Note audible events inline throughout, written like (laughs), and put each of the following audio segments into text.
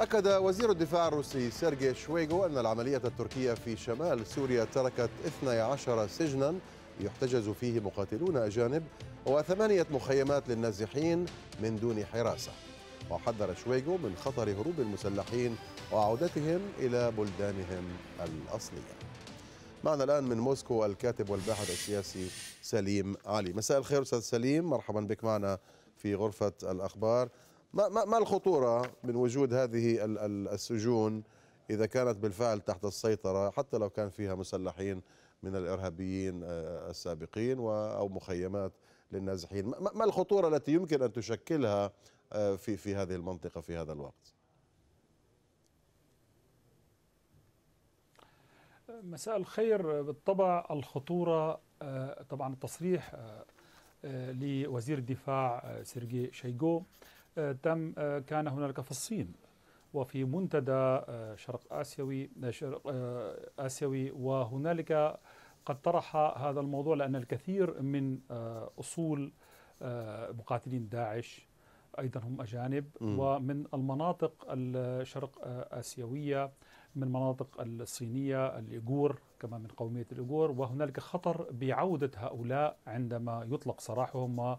أكد وزير الدفاع الروسي سيرجي شويغو أن العملية التركية في شمال سوريا تركت 12 سجنا يحتجز فيه مقاتلون أجانب وثمانية مخيمات للنازحين من دون حراسة وحذر شويغو من خطر هروب المسلحين وعودتهم إلى بلدانهم الأصلية معنا الآن من موسكو الكاتب والباحث السياسي سليم علي مساء الخير أستاذ سليم مرحبا بك معنا في غرفة الأخبار ما, ما, ما الخطورة من وجود هذه السجون إذا كانت بالفعل تحت السيطرة حتى لو كان فيها مسلحين من الإرهابيين آه، السابقين أو مخيمات للنازحين ما الخطورة التي يمكن أن تشكلها آه، في, في هذه المنطقة في هذا الوقت مساء الخير بالطبع الخطورة آه، طبعا التصريح لوزير الدفاع سيرجي شيجو آه، تم آه، كان هنالك في الصين وفي منتدى آه، شرق اسيوي شرق اسيوي وهنالك قد طرح هذا الموضوع لان الكثير من اصول مقاتلين داعش ايضا هم اجانب م. ومن المناطق الشرق اسيويه من المناطق الصينيه الايغور كما من قوميه الايغور وهنالك خطر بعوده هؤلاء عندما يطلق سراحهم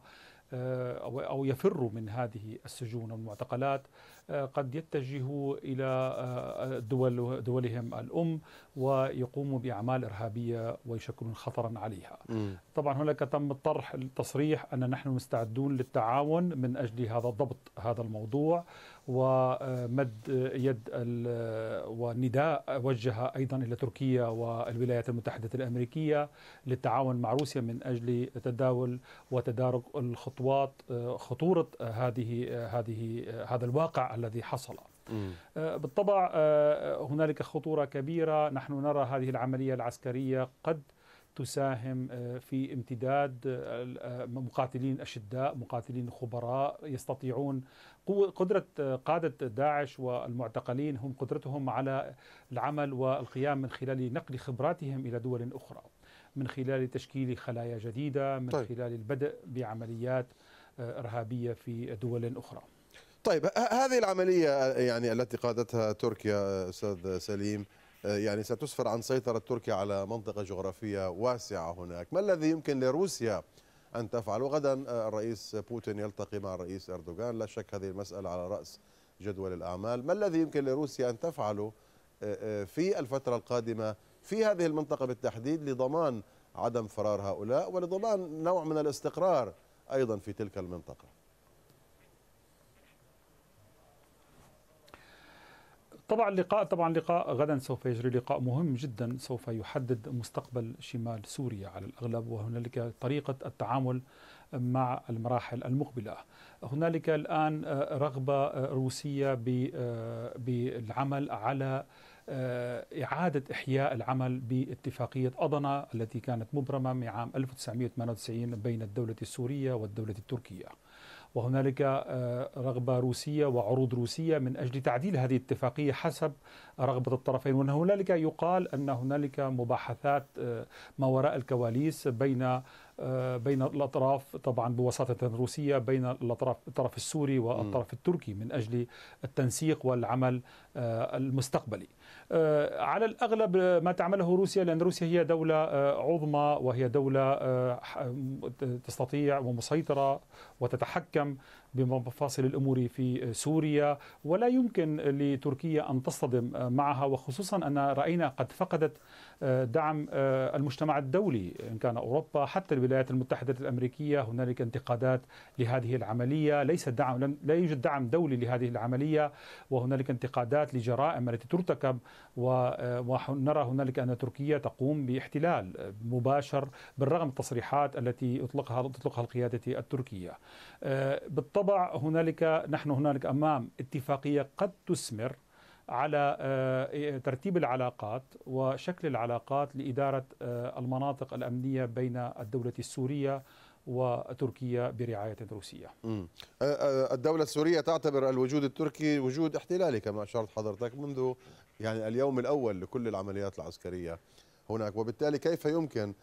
أو يفروا من هذه السجون والمعتقلات قد يتجهوا إلى آه، دول دولهم الأم ويقوموا بأعمال إرهابية ويشكلون خطرا عليها م. طبعا هناك تم طرح التصريح أن نحن مستعدون للتعاون من أجل هذا ضبط هذا الموضوع ومد يد ونداء وجه أيضا إلى تركيا والولايات المتحدة الأمريكية للتعاون مع روسيا من أجل تداول وتدارك الخطوات خطورة هذه هذه هذا الواقع الذي حصل آه، بالطبع آه، آه، هنالك خطورة كبيرة نحن نرى هذه العملية العسكرية قد تساهم في امتداد مقاتلين أشداء مقاتلين خبراء يستطيعون قدرة قادة داعش والمعتقلين هم قدرتهم على العمل والقيام من خلال نقل خبراتهم إلى دول أخرى من خلال تشكيل خلايا جديدة من طيب. خلال البدء بعمليات إرهابية في دول أخرى طيب هذه العملية يعني التي قادتها تركيا أستاذ سليم آه، يعني ستسفر عن سيطرة تركيا على منطقة جغرافية واسعة هناك ما الذي يمكن لروسيا أن تفعل وغدا آه، الرئيس بوتين يلتقي مع الرئيس أردوغان لا شك هذه المسألة على رأس جدول الأعمال ما الذي يمكن لروسيا أن تفعله آه، في الفترة القادمة في هذه المنطقة بالتحديد لضمان عدم فرار هؤلاء ولضمان نوع من الاستقرار أيضا في تلك المنطقة طبعا اللقاء طبعا لقاء غدا سوف يجري لقاء مهم جدا سوف يحدد مستقبل شمال سوريا على الاغلب وهنالك طريقه التعامل مع المراحل المقبله. هنالك الان آه، رغبه آه، روسيه آه، بالعمل على إعادة إحياء العمل باتفاقية أضنا التي كانت مبرمة من عام 1998 بين الدولة السورية والدولة التركية وهنالك آه، رغبة روسية وعروض روسية من أجل تعديل هذه الاتفاقية حسب رغبة الطرفين وهنالك يقال أن هنالك مباحثات آه، ما وراء الكواليس بين آه، بين الاطراف طبعا بوساطه روسيه بين الاطراف الطرف السوري والطرف التركي من اجل التنسيق والعمل آه، المستقبلي. آه، على الاغلب ما تعمله روسيا لان روسيا هي دوله عظمى وهي دوله تستطيع ومسيطره وتتحكم بمفاصل الامور في سوريا ولا يمكن لتركيا ان تصطدم معها وخصوصا ان راينا قد فقدت دعم المجتمع الدولي ان كان اوروبا حتى الولايات المتحده الامريكيه هنالك انتقادات لهذه العمليه ليس دعم لا يوجد دعم دولي لهذه العمليه وهنالك انتقادات لجرائم التي ترتكب ونرى هنالك ان تركيا تقوم باحتلال مباشر بالرغم من التصريحات التي اطلقها تطلقها القياده التركيه بالطبع بالطبع هنالك نحن هنالك امام اتفاقيه قد تثمر على آه، ترتيب العلاقات وشكل العلاقات لاداره آه، المناطق الامنيه بين الدوله السوريه وتركيا برعاية روسية آه، الدولة السورية تعتبر الوجود التركي وجود احتلالي كما أشرت حضرتك منذ يعني اليوم الأول لكل العمليات العسكرية هناك وبالتالي كيف يمكن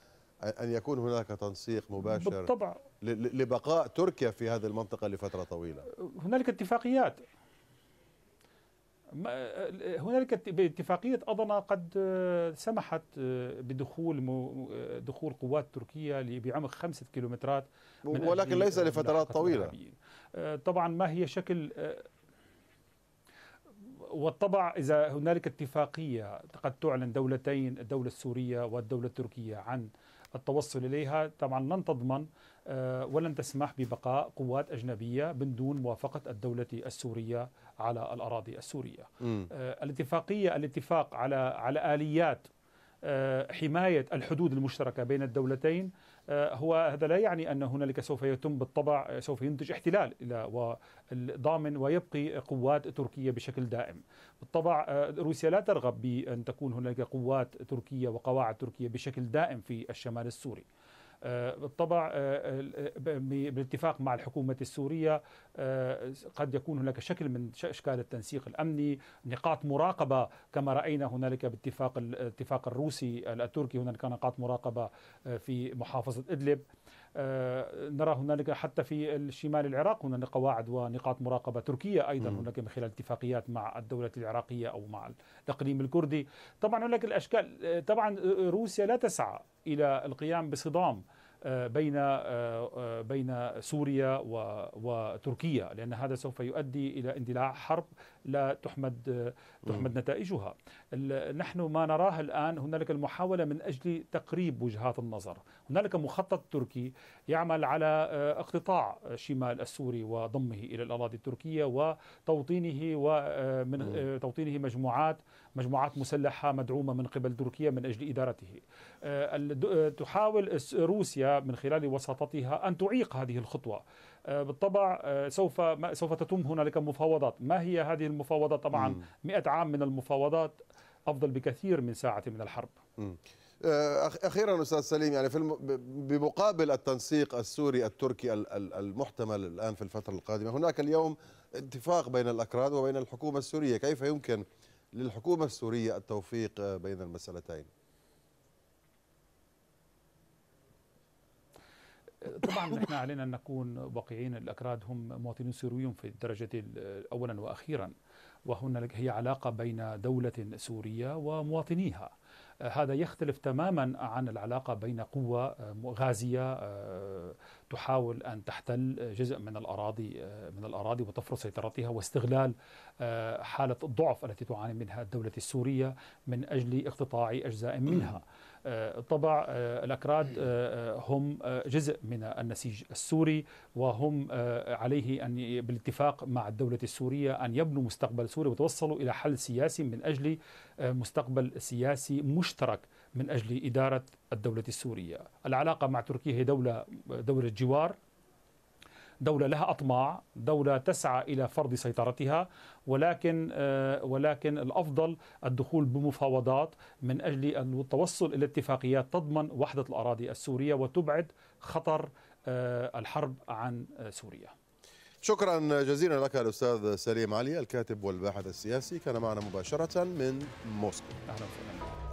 أن يكون هناك تنسيق مباشر بالطبع لبقاء تركيا في هذه المنطقة لفترة طويلة هنالك اتفاقيات هنالك اتفاقية أضنا قد آه، سمحت آه، بدخول دخول قوات تركية بعمق خمسة كيلومترات ولكن ليس لفترات طويلة آه، طبعا ما هي شكل والطبع إذا هنالك اتفاقية قد تعلن دولتين الدولة السورية والدولة التركية عن التوصل إليها طبعا لن تضمن آه، ولن تسمح ببقاء قوات أجنبية من دون موافقة الدولة السورية على الأراضي السورية م. آه، الاتفاقية الاتفاق على على آليات آه، حماية الحدود المشتركة بين الدولتين آه، هو هذا لا يعني أن هنالك سوف يتم بالطبع آه، سوف ينتج احتلال إلى ضامن ويبقي قوات تركية بشكل دائم بالطبع آه، روسيا لا ترغب بأن تكون هنالك قوات تركية وقواعد تركية بشكل دائم في الشمال السوري آه، بالطبع آه، آه، بالاتفاق مع الحكومة السورية قد يكون هناك شكل من اشكال التنسيق الامني، نقاط مراقبه كما راينا هنالك باتفاق الاتفاق الروسي التركي هنالك نقاط مراقبه في محافظه ادلب. نرى هنالك حتى في الشمال العراق هنالك قواعد ونقاط مراقبه تركيه ايضا هناك من خلال اتفاقيات مع الدوله العراقيه او مع الاقليم الكردي. طبعا هناك الاشكال طبعا روسيا لا تسعى الى القيام بصدام بين آه، بين سوريا وتركيا لان هذا سوف يؤدي الى اندلاع حرب لا تحمد تحمد نتائجها نحن ما نراه الان هنالك المحاوله من اجل تقريب وجهات النظر هنالك مخطط تركي يعمل على آه، اقتطاع الشمال السوري وضمه الى الاراضي التركيه وتوطينه ومن آه، توطينه مجموعات مجموعات مسلحه مدعومه من قبل تركيا من اجل ادارته تحاول روسيا من خلال وساطتها أن تعيق هذه الخطوة آه، بالطبع آه، سوف سوف تتم هنالك مفاوضات ما هي هذه المفاوضات طبعا 100 عام من المفاوضات أفضل بكثير من ساعة من الحرب آه، اخيرا استاذ سليم يعني في الم... بمقابل التنسيق السوري التركي المحتمل الان في الفتره القادمه هناك اليوم اتفاق بين الاكراد وبين الحكومه السوريه كيف يمكن للحكومه السوريه التوفيق بين المسالتين طبعا نحن (laughs) علينا ان نكون واقعيين الاكراد هم مواطنين سوريون في الدرجه اولا واخيرا وهنالك هي علاقه بين دوله سوريه ومواطنيها آه، هذا يختلف تماما عن العلاقه بين قوه آه، غازيه آه، تحاول ان تحتل جزء من الاراضي من الاراضي وتفرض سيطرتها واستغلال حاله الضعف التي تعاني منها الدوله السوريه من اجل اقتطاع اجزاء منها (clears throat) آه، طبع آه، الأكراد آه، هم جزء من النسيج السوري وهم عليه أن بالاتفاق مع الدولة السورية أن يبنوا مستقبل سوريا وتوصلوا إلى حل سياسي من أجل مستقبل سياسي مشترك من أجل إدارة الدولة السورية العلاقة مع تركيا هي دولة دولة جوار دولة لها أطماع دولة تسعى إلى فرض سيطرتها ولكن آه، ولكن الأفضل الدخول بمفاوضات من أجل التوصل إلى اتفاقيات تضمن وحدة الأراضي السورية وتبعد خطر آه، الحرب عن آه، سوريا شكرا جزيلا لك الأستاذ سليم علي الكاتب والباحث السياسي كان معنا مباشرة من موسكو أهلا وسهلا